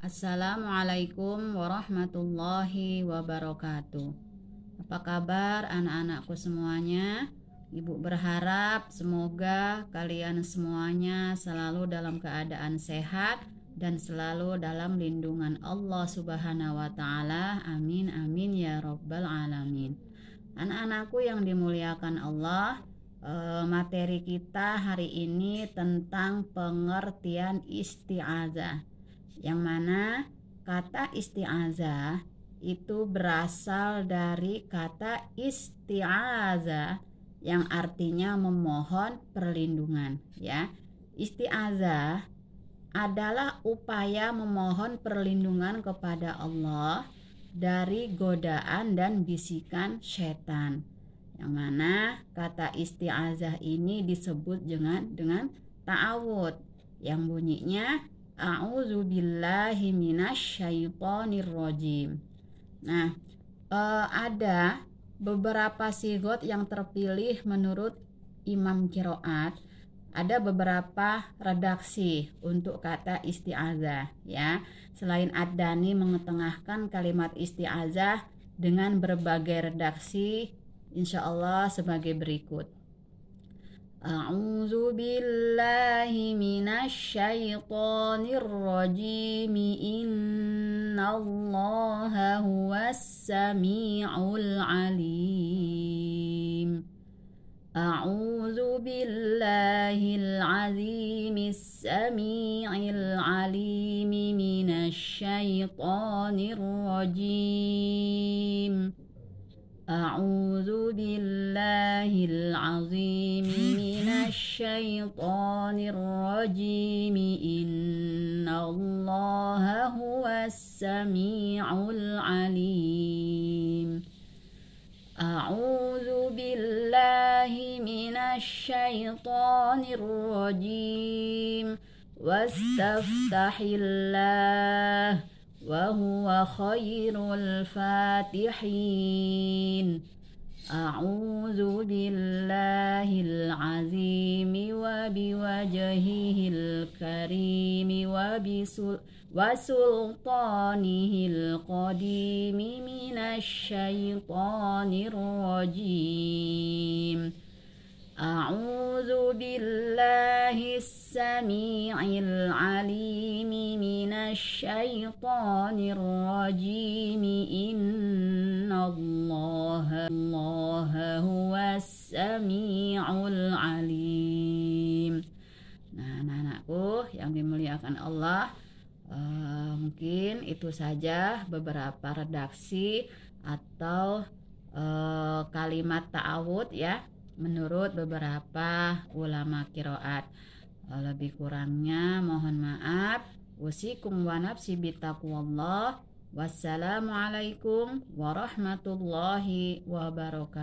Assalamualaikum warahmatullahi wabarakatuh. Apa kabar anak-anakku semuanya? Ibu berharap semoga kalian semuanya selalu dalam keadaan sehat dan selalu dalam lindungan Allah Subhanahu wa taala. Amin amin ya rabbal alamin. Anak-anakku yang dimuliakan Allah, eh, materi kita hari ini tentang pengertian isti'adzah yang mana kata isti'azah itu berasal dari kata isti'azah yang artinya memohon perlindungan ya. Isti'azah adalah upaya memohon perlindungan kepada Allah dari godaan dan bisikan setan. Yang mana kata isti'azah ini disebut dengan dengan ta'awud yang bunyinya A'udzu billahi minasyaitonir Nah, uh, ada beberapa sigot yang terpilih menurut Imam Kiroat ada beberapa redaksi untuk kata isti'azah ya. Selain Ad-Dani mengetengahkan kalimat isti'azah dengan berbagai redaksi insya Allah sebagai berikut. أعوذ بالله من الشيطان الرجيم إن الله هو السميع العليم أعوذ بالله العظيم السميع العليم من الشيطان الرجيم أعوذ بالله العظيم من الشيطان الرجيم إن الله هو السميع العليم أعوذ بالله من الشيطان الرجيم واستفتح الله وهو خير الفاتحين أعوذ بالله العظيم وبوجهه الكريم وسلطانه القديم من الشيطان الرجيم أعوذ بالله السميع العليم الشيطان الرجيم إن الله الله هو السميع العليم Nah anak-anakku yang dimuliakan Allah uh, Mungkin itu saja beberapa redaksi atau uh, kalimat ta'awud ya Menurut beberapa ulama kiroat uh, Lebih kurangnya mohon maaf usikum wa nafsi wassalamualaikum warahmatullahi wabarakatuh